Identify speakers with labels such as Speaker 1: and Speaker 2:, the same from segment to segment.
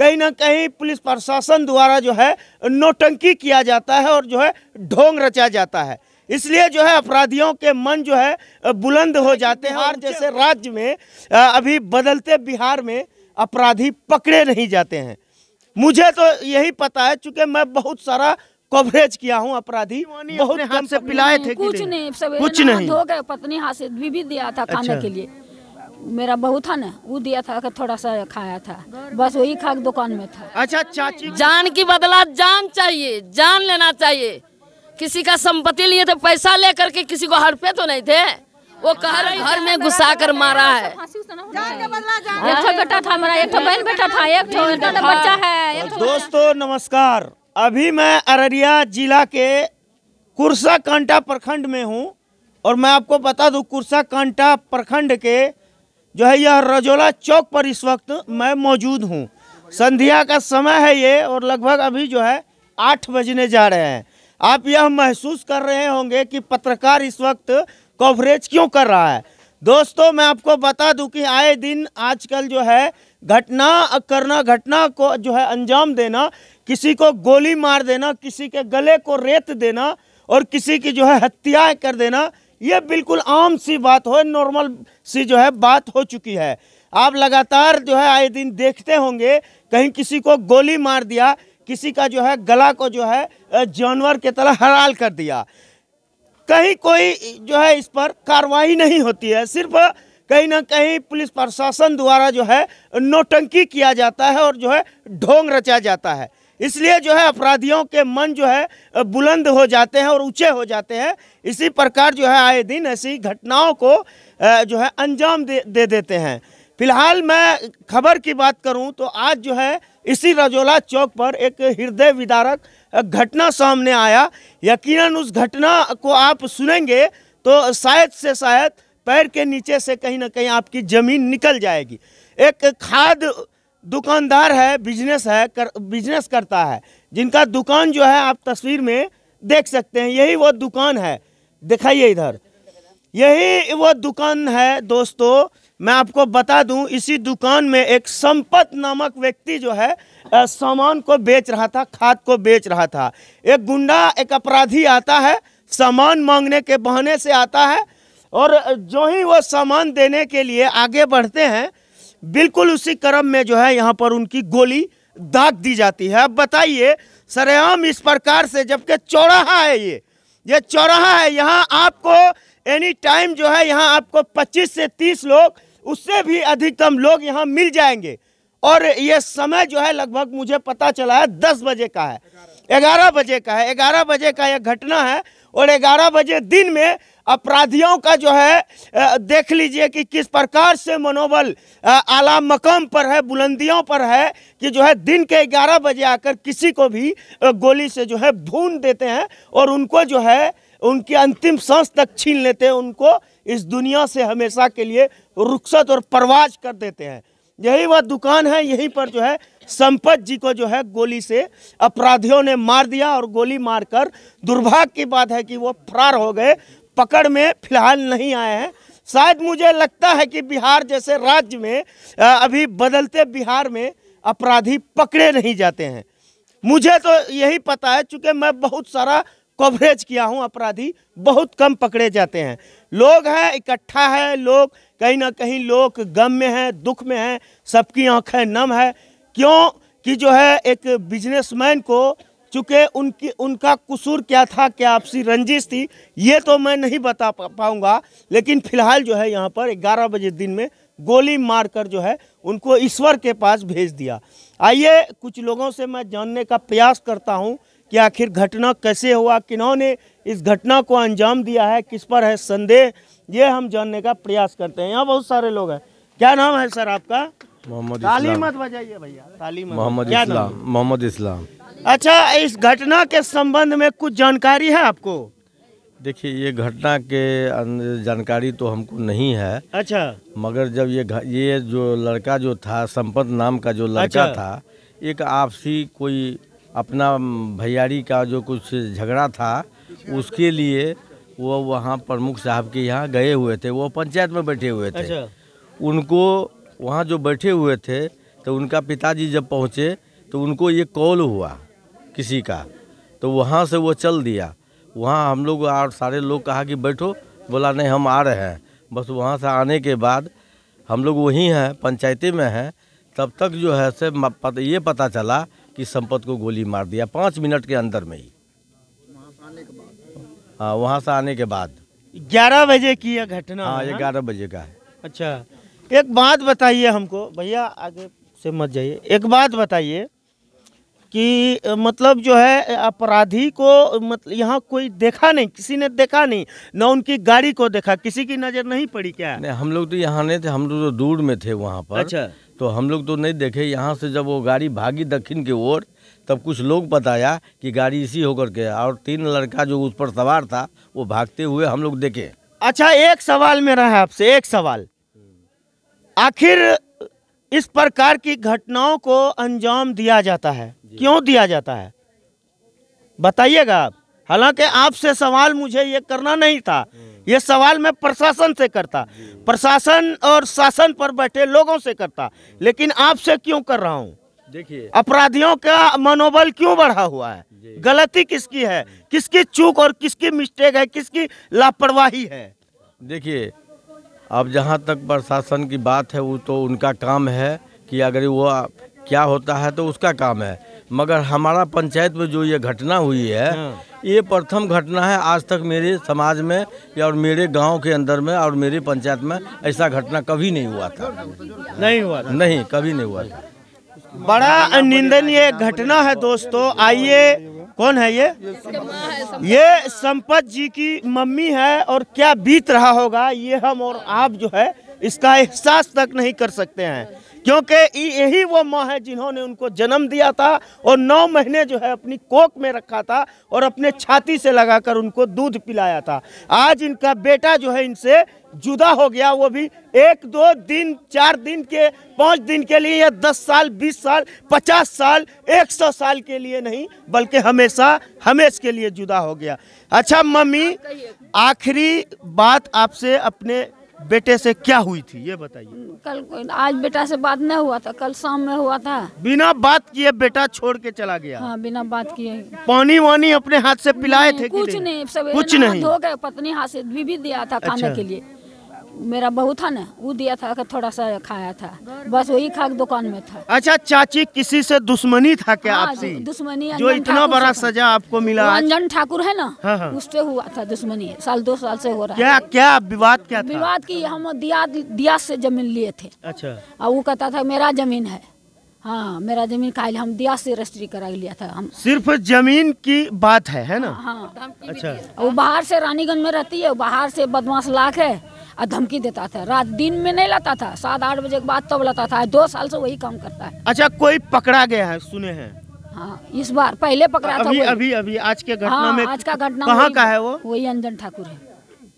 Speaker 1: कहीं ना कहीं पुलिस प्रशासन द्वारा जो है नोटंकी किया जाता है और जो है ढोंग रचा जाता है इसलिए जो है अपराधियों के मन जो है बुलंद हो जाते हैं और जैसे राज्य में अभी बदलते बिहार में अपराधी पकड़े नहीं जाते हैं मुझे तो यही पता है चूंकि मैं बहुत सारा कवरेज किया हूँ अपराधी बहुत हाथ से पिलाए थे कुछ नहीं, कुछ नहीं हो
Speaker 2: गए पत्नी हाथ से भी, भी दिया था खाने अच्छा। के लिए मेरा बहू था ना वो दिया था कि थोड़ा सा खाया था बस वही खा के दुकान में था अच्छा चाची अच्छा, अच्छा। जान की बदला जान चाहिए जान लेना
Speaker 3: चाहिए किसी का संपत्ति लिए तो पैसा लेकर के किसी को हड़पे तो नहीं थे वो कह
Speaker 2: रहे घर में घुसा कर मारा है एक बेटा था मेरा एक बहन बेटा था एक बच्चा है
Speaker 1: दोस्तों नमस्कार अभी मैं अररिया जिला के कुर्सा कांटा प्रखंड में हूँ और मैं आपको बता दूं कुर्सा कांटा प्रखंड के जो है यह रजोला चौक पर इस वक्त मैं मौजूद हूँ संध्या का समय है ये और लगभग अभी जो है आठ बजने जा रहे हैं आप यह महसूस कर रहे होंगे कि पत्रकार इस वक्त कवरेज क्यों कर रहा है दोस्तों मैं आपको बता दूं कि आए दिन आजकल जो है घटना करना घटना को जो है अंजाम देना किसी को गोली मार देना किसी के गले को रेत देना और किसी की जो है हत्याएँ कर देना ये बिल्कुल आम सी बात हो नॉर्मल सी जो है बात हो चुकी है आप लगातार जो है आए दिन देखते होंगे कहीं किसी को गोली मार दिया किसी का जो है गला को जो है जानवर के तरह हराल कर दिया कहीं कोई जो है इस पर कार्रवाई नहीं होती है सिर्फ कहीं ना कहीं पुलिस प्रशासन द्वारा जो है नोटंकी किया जाता है और जो है ढोंग रचा जाता है इसलिए जो है अपराधियों के मन जो है बुलंद हो जाते हैं और ऊँचे हो जाते हैं इसी प्रकार जो है आए दिन ऐसी घटनाओं को जो है अंजाम दे, दे देते हैं फिलहाल मैं खबर की बात करूं तो आज जो है इसी रजोला चौक पर एक हृदय विदारक घटना सामने आया यकीनन उस घटना को आप सुनेंगे तो शायद से शायद पैर के नीचे से कहीं ना कहीं आपकी ज़मीन निकल जाएगी एक खाद दुकानदार है बिजनेस है कर, बिजनेस करता है जिनका दुकान जो है आप तस्वीर में देख सकते हैं यही वो दुकान है दिखाइए इधर यही वो दुकान है दोस्तों मैं आपको बता दूं इसी दुकान में एक संपत नामक व्यक्ति जो है सामान को बेच रहा था खाद को बेच रहा था एक गुंडा एक अपराधी आता है सामान मांगने के बहाने से आता है और जो ही वो सामान देने के लिए आगे बढ़ते हैं बिल्कुल उसी क्रम में जो है यहाँ पर उनकी गोली दाग दी जाती है अब बताइए सरेआम इस प्रकार से जबकि चौराहा है ये ये चौराहा है यहाँ आपको एनी टाइम जो है यहाँ आपको 25 से 30 लोग उससे भी अधिकतम लोग यहाँ मिल जाएंगे और ये समय जो है लगभग मुझे पता चला है दस बजे का है ग्यारह बजे का है ग्यारह बजे का यह घटना है और ग्यारह बजे दिन में अपराधियों का जो है देख लीजिए कि किस प्रकार से मनोबल आला मकाम पर है बुलंदियों पर है कि जो है दिन के ग्यारह बजे आकर किसी को भी गोली से जो है भून देते हैं और उनको जो है उनकी अंतिम सांस तक छीन लेते हैं उनको इस दुनिया से हमेशा के लिए रुखसत और परवाज कर देते हैं यही वह दुकान है यहीं पर जो है संपत जी को जो है गोली से अपराधियों ने मार दिया और गोली मारकर दुर्भाग्य की बात है कि वो फरार हो गए पकड़ में फिलहाल नहीं आए हैं शायद मुझे लगता है कि बिहार जैसे राज्य में अभी बदलते बिहार में अपराधी पकड़े नहीं जाते हैं मुझे तो यही पता है चूँकि मैं बहुत सारा कवरेज किया हूँ अपराधी बहुत कम पकड़े जाते हैं लोग हैं इकट्ठा है लोग कहीं ना कहीं लोग गम में हैं दुख में हैं सबकी आंखें नम है क्यों कि जो है एक बिजनेसमैन को चूँकि उनकी उनका कसूर क्या था क्या आपसी रंजिश थी ये तो मैं नहीं बता पाऊँगा लेकिन फिलहाल जो है यहाँ पर ग्यारह बजे दिन में गोली मारकर जो है उनको ईश्वर के पास भेज दिया आइए कुछ लोगों से मैं जानने का प्रयास करता हूँ कि आखिर घटना कैसे हुआ किन्होंने इस घटना को अंजाम दिया है किस पर है संदेह ये हम जानने का प्रयास करते हैं यहाँ बहुत सारे लोग हैं क्या नाम है सर आपका
Speaker 4: मोहम्मद ताली
Speaker 1: मत बजाइए भैया ताली मोहम्मद इस्लाम
Speaker 4: मोहम्मद इस्लाम
Speaker 1: अच्छा इस घटना के संबंध में कुछ जानकारी है आपको
Speaker 4: देखिए ये घटना के अं-, जानकारी तो हमको नहीं है अच्छा मगर जब ये ये जो लड़का जो था संपत नाम का जो लड़का अच्छा। था एक आपसी कोई अपना भैयारी का जो कुछ झगड़ा था उसके लिए वो वहाँ प्रमुख साहब के यहाँ गए हुए थे वो पंचायत में बैठे हुए थे
Speaker 1: अच्छा।
Speaker 4: उनको वहाँ जो बैठे हुए थे तो उनका पिताजी जब पहुँचे तो उनको ये कॉल हुआ किसी का तो वहाँ से वो चल दिया वहाँ हम लोग और सारे लोग कहा कि बैठो बोला नहीं हम आ रहे हैं बस वहाँ से आने के बाद हम लोग वहीं हैं पंचायती में हैं तब तक जो है से ये पता चला कि संपत को गोली मार दिया पाँच मिनट के अंदर में ही हाँ वहाँ से आने के बाद ग्यारह बजे की यह घटना हाँ ये हाँ? ग्यारह
Speaker 1: बजे का है अच्छा एक बात बताइए हमको भैया आगे से मत जाइए एक बात बताइए कि मतलब जो है अपराधी को मतलब यहाँ कोई देखा नहीं किसी ने देखा नहीं ना उनकी गाड़ी को देखा किसी की नज़र नहीं पड़ी
Speaker 4: क्या नहीं हम लोग तो यहाँ नहीं थे हम लोग तो दूर में थे वहाँ पर अच्छा तो हम लोग तो नहीं देखे यहाँ से जब वो गाड़ी भागी दक्षिण की ओर तब कुछ लोग बताया कि गाड़ी इसी होकर के और तीन लड़का जो उस पर सवार था वो भागते हुए हम लोग देखे
Speaker 1: अच्छा एक सवाल मेरा है आपसे एक सवाल आखिर इस प्रकार की घटनाओं को अंजाम दिया जाता है क्यों दिया जाता है बताइएगा आप हालांकि आपसे सवाल मुझे ये करना नहीं था हम्म। ये सवाल मैं प्रशासन से करता प्रशासन और शासन पर बैठे लोगों से करता हम्म। लेकिन आपसे क्यों कर रहा हूँ देखिए अपराधियों का मनोबल क्यों बढ़ा हुआ है गलती किसकी है हम्म। किसकी चूक और किसकी मिस्टेक है किसकी लापरवाही है
Speaker 4: देखिए अब जहाँ तक प्रशासन की बात है वो तो उनका काम है कि अगर वो क्या होता है तो उसका काम है मगर हमारा पंचायत में जो ये घटना हुई है हाँ। ये प्रथम घटना है आज तक मेरे समाज में या और मेरे गांव के अंदर में और मेरे पंचायत में ऐसा घटना कभी नहीं हुआ था नहीं हुआ था। नहीं कभी नहीं हुआ था
Speaker 1: बड़ा निंदनीय घटना है दोस्तों आइए कौन है ये ये संपत जी की मम्मी है और क्या बीत रहा होगा ये हम और आप जो है इसका एहसास तक नहीं कर सकते हैं क्योंकि यही वो माँ है जिन्होंने उनको जन्म दिया था और नौ महीने जो है अपनी कोक में रखा था और अपने छाती से लगाकर उनको दूध पिलाया था आज इनका बेटा जो है इनसे जुदा हो गया वो भी एक दो दिन चार दिन के पाँच दिन के लिए या दस साल बीस साल पचास साल एक सौ साल के लिए नहीं बल्कि हमेशा हमेश के लिए जुदा हो गया अच्छा मम्मी हाँ, आखिरी बात आपसे अपने बेटे से क्या हुई थी ये बताइए
Speaker 2: कल आज बेटा से बात नहीं हुआ था कल शाम में हुआ था
Speaker 1: बिना बात किए बेटा छोड़ के चला गया
Speaker 2: हाँ बिना बात किए
Speaker 1: पानी वानी अपने हाथ से पिलाए थे कुछ नहीं सब कुछ नहीं धो गए
Speaker 2: पत्नी हाथ से भी, भी दिया था खाने अच्छा। के लिए मेरा बहू था ना वो दिया था कि थोड़ा सा खाया था बस वही खा दुकान में था
Speaker 1: अच्छा चाची किसी से दुश्मनी था क्या हाँ, आपसी
Speaker 2: दुश्मनी जो इतना बड़ा सजा आपको मिला अंजन ठाकुर है ना हाँ, हाँ। उससे हुआ था दुश्मनी साल दो साल से हो रहा क्या क्या विवाद क्या था? विवाद की हम दिया दिया से जमीन लिए थे अच्छा और वो कहता था मेरा जमीन है हाँ मेरा जमीन खाई हम दिया से रजिस्ट्री करा लिया था हम
Speaker 1: सिर्फ जमीन की बात है है ना हाँ,
Speaker 2: हाँ। अच्छा वो बाहर से रानीगंज में रहती है बाहर से बदमाश लाख है और धमकी देता था रात दिन में नहीं लाता था सात आठ बजे के बाद तब तो लाता था दो साल से वही काम करता है
Speaker 1: अच्छा कोई पकड़ा गया है सुने हैं
Speaker 2: हाँ इस बार पहले पकड़ा अभी, था अभी
Speaker 1: अभी आज के घटना हाँ, में आज का
Speaker 2: घटना कहाँ का है वो वही अंजन ठाकुर है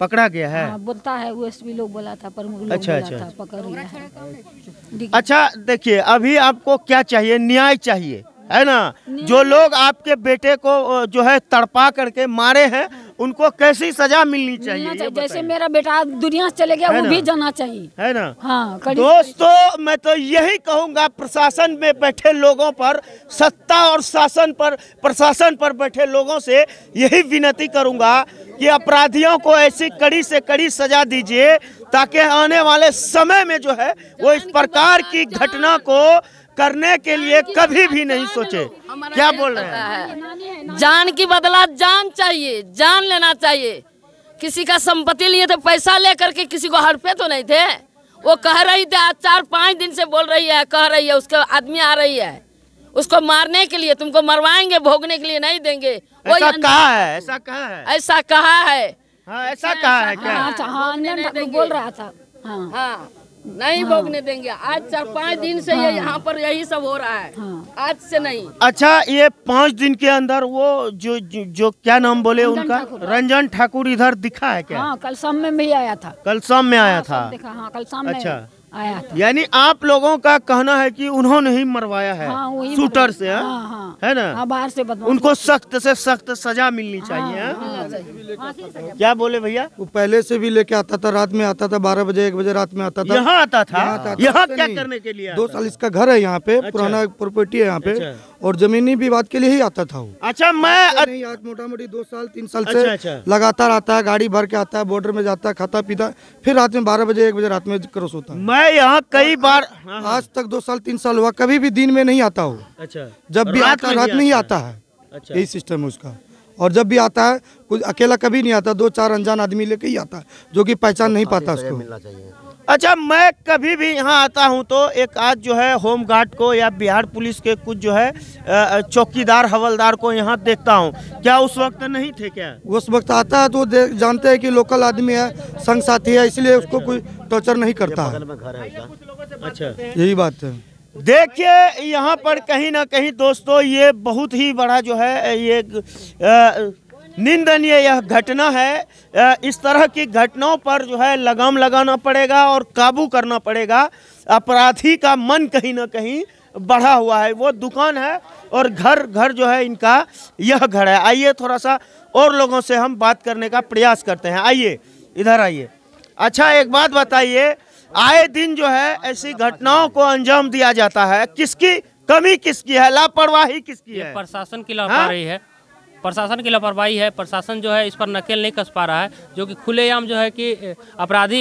Speaker 1: पकड़ा गया है हाँ,
Speaker 2: बोलता है वो भी लोग बोला था प्रमुख लोग अच्छा, अच्छा, था अच्छा। पकड़ लिया
Speaker 1: अच्छा, अच्छा देखिए अभी आपको क्या चाहिए न्याय चाहिए है ना जो लोग आपके बेटे को जो है तड़पा करके मारे हैं उनको कैसी सजा मिलनी चाहिए
Speaker 2: जैसे मेरा बेटा दुनिया चले गया वो भी जाना चाहिए है ना हाँ
Speaker 1: दोस्तों मैं तो यही कहूँगा प्रशासन में बैठे लोगों पर सत्ता और शासन पर प्रशासन पर बैठे लोगों से यही विनती करूंगा कि अपराधियों को ऐसी कड़ी से कड़ी सजा दीजिए ताकि आने वाले समय में जो है वो इस प्रकार की घटना को करने के लिए कभी भी नहीं सोचे क्या बोल रहे
Speaker 3: हैं जान की बदला जान चाहिए जान लेना चाहिए किसी का संपत्ति लिए थे तो पैसा लेकर के किसी को हड़पे तो नहीं थे वो कह रही थे आज चार पाँच दिन से बोल रही है कह रही है उसके आदमी आ रही है उसको मारने के लिए तुमको मरवाएंगे भोगने के लिए नहीं देंगे वो ऐसा कहा है ऐसा कहा है ऐसा कहा है हाँ, ऐसा कहा है क्या हाँ, हाँ बोल रहा था हाँ, हाँ नहीं हाँ। भोगने देंगे आज चार पाँच दिन से ये हाँ। यहाँ पर यही सब हो रहा
Speaker 2: है हाँ। आज से नहीं
Speaker 1: अच्छा ये पाँच दिन के अंदर वो जो जो, क्या नाम बोले उनका रंजन ठाकुर इधर दिखा है क्या हाँ,
Speaker 2: कल शाम में भी आया था
Speaker 1: कल शाम में आया था
Speaker 2: हाँ, कल शाम अच्छा आया था
Speaker 1: यानी आप लोगों का कहना है कि उन्होंने ही मरवाया
Speaker 5: है हाँ, शूटर से हाँ? हाँ,
Speaker 2: हाँ, है ना हाँ, बाहर से बदमाश उनको
Speaker 5: सख्त से सख्त सजा मिलनी हाँ, चाहिए
Speaker 2: हाँ, हाँ, क्या
Speaker 5: बोले भैया वो पहले से भी लेके आता था रात में आता था बारह बजे एक बजे रात में आता था यहाँ आता था यहाँ क्या करने के लिए दो साल इसका घर है यहाँ पे अच्छा। पुराना प्रॉपर्टी है यहाँ पे अच्छा। और जमीनी विवाद के लिए ही आता था वो अच्छा मैं अच्छा नहीं आज मोटा मोटी दो साल तीन साल अच्छा, से अच्छा। लगातार आता है गाड़ी भर के आता है बॉर्डर में जाता है खाता पीता फिर रात में बारह बजे एक बजे रात में क्रॉस होता है मैं यहाँ कई बार हाँ, हाँ। आज तक दो साल तीन साल हुआ कभी भी दिन में नहीं आता हो
Speaker 1: अच्छा जब भी आता रात में ही आता है
Speaker 5: अच्छा। यही सिस्टम है उसका और जब भी आता है कुछ अकेला कभी नहीं आता दो चार अनजान आदमी लेके ही आता है जो कि पहचान तो नहीं पाता तो
Speaker 1: उसको अच्छा मैं कभी भी यहाँ आता हूँ तो एक आज जो है होम गार्ड को या बिहार पुलिस के कुछ जो है चौकीदार हवलदार को यहाँ देखता हूँ क्या उस वक्त नहीं थे क्या
Speaker 5: उस वक्त आता है तो जानते हैं कि लोकल आदमी है संग साथी है इसलिए उसको कोई टॉर्चर नहीं करता
Speaker 1: है अच्छा यही बात
Speaker 5: है देखिए यहाँ
Speaker 1: पर कहीं ना कहीं दोस्तों ये बहुत ही बड़ा जो है ये निंदनीय यह घटना है इस तरह की घटनाओं पर जो है लगाम लगाना पड़ेगा और काबू करना पड़ेगा अपराधी का मन कहीं ना कहीं बढ़ा हुआ है वो दुकान है और घर घर जो है इनका यह घर है आइए थोड़ा सा और लोगों से हम बात करने का प्रयास करते हैं आइए इधर आइए अच्छा एक बात बताइए आए दिन जो है ऐसी घटनाओं को अंजाम दिया जाता है किसकी कमी किसकी है लापरवाही किसकी
Speaker 5: है प्रशासन की लापरवाही हाँ? है प्रशासन की लापरवाही है प्रशासन जो है इस पर नकेल नहीं कस पा रहा है जो कि खुलेआम जो है कि अपराधी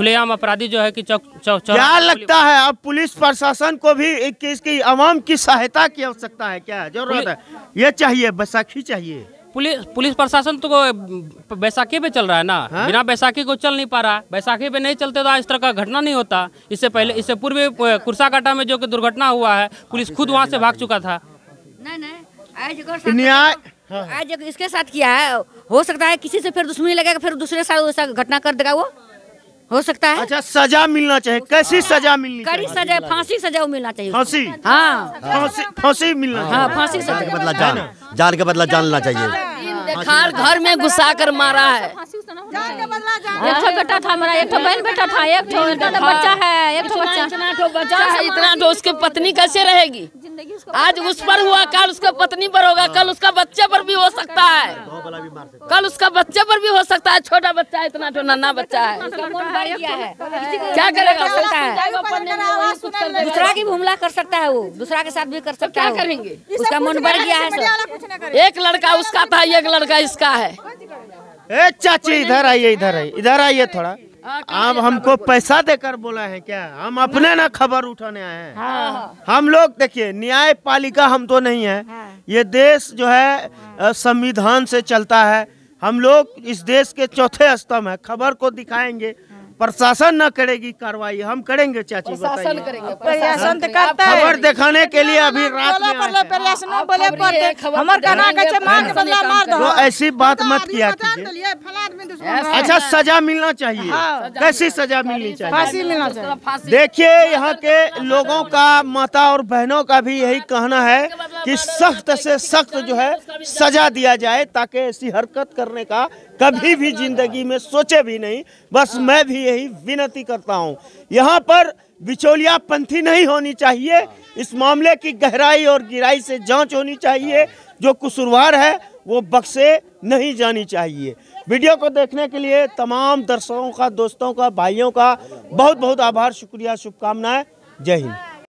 Speaker 5: खुलेआम अपराधी जो है कि चौक चौक क्या लगता
Speaker 1: है अब पुलिस प्रशासन को भी इसकी आवाम की सहायता की आवश्यकता है क्या जरूरत है ये चाहिए बैसाखी चाहिए
Speaker 5: पुलिस पुलिस प्रशासन तो बैसाखी पे चल रहा है ना हा? बिना बैसाखी को चल नहीं पा रहा बैसाखी पे नहीं चलते तो इस तरह का घटना नहीं होता इससे पहले इससे पूर्व कुर्साकाटा में जो कि दुर्घटना हुआ है पुलिस खुद वहाँ से भाग चुका था
Speaker 3: नहीं नहीं आज आज हाँ, हाँ। जो इसके साथ किया है हो सकता है किसी से फिर दुश्मनी लगेगा फिर दूसरे साल वैसा घटना कर देगा वो हो सकता है अच्छा सजा मिलना चाहिए कैसी सजा मिलनी कड़ी सजा फांसी सजा मिलना चाहिए फांसी हाँ फांसी फांसी मिलना हाँ फांसी सजा के बदला जान जान के बदला जान लेना चाहिए खार घर में घुसा कर मारा है एक तो बेटा था मेरा एक तो बहन बेटा था एक तो बच्चा है एक तो बच्चा इतना तो उसके पत्नी कैसे रहेगी आज उस पर हुआ कल उसके पत्नी पर होगा कल उसका बच्चे पर भी हो सकता है कल उसका बच्चे पर भी हो सकता है छोटा बच्चा है इतना तो नन्ना बच्चा है क्या करेगा दूसरा की हमला कर सकता है वो दूसरा के साथ भी कर तो तो सकता है करेंगे उसका मन बढ़ गया है एक लड़का उसका था एक लड़का इसका है
Speaker 1: ए चाची इधर आइए इधर आइए इधर आइए थोड़ा हाँ, आप हमको पैसा देकर बोला है क्या हम अपने ना खबर उठाने आए हैं हाँ। हाँ। हम लोग देखिए न्याय पालिका हम तो नहीं है ये देश जो है संविधान से चलता है हम लोग इस देश के चौथे स्तंभ है खबर को दिखाएंगे प्रशासन न करेगी कार्रवाई हम करेंगे चाची प्रशासन
Speaker 3: प्रशासन करता है खबर दिखाने के लिए अभी रात में बोले पड़ते ऐसी
Speaker 1: बात मत किया
Speaker 3: अच्छा सजा मिलना
Speaker 1: चाहिए हाँ। कैसी सजा मिलनी चाहिए चाहिए देखिए यहाँ के लोगों का माता और बहनों का भी यही कहना है कि सख्त से सख्त जो है सजा दिया जाए ताकि ऐसी हरकत करने का कभी भी जिंदगी में सोचे भी नहीं बस हाँ। मैं भी यही विनती करता हूँ यहाँ पर बिचौलिया पंथी नहीं होनी चाहिए इस मामले की गहराई और गिराई से जांच होनी चाहिए जो कसूरवार है वो बक्से नहीं जानी चाहिए वीडियो को देखने के लिए तमाम दर्शकों का दोस्तों का भाइयों का बहुत बहुत आभार शुक्रिया शुभकामनाएं
Speaker 5: जय हिंद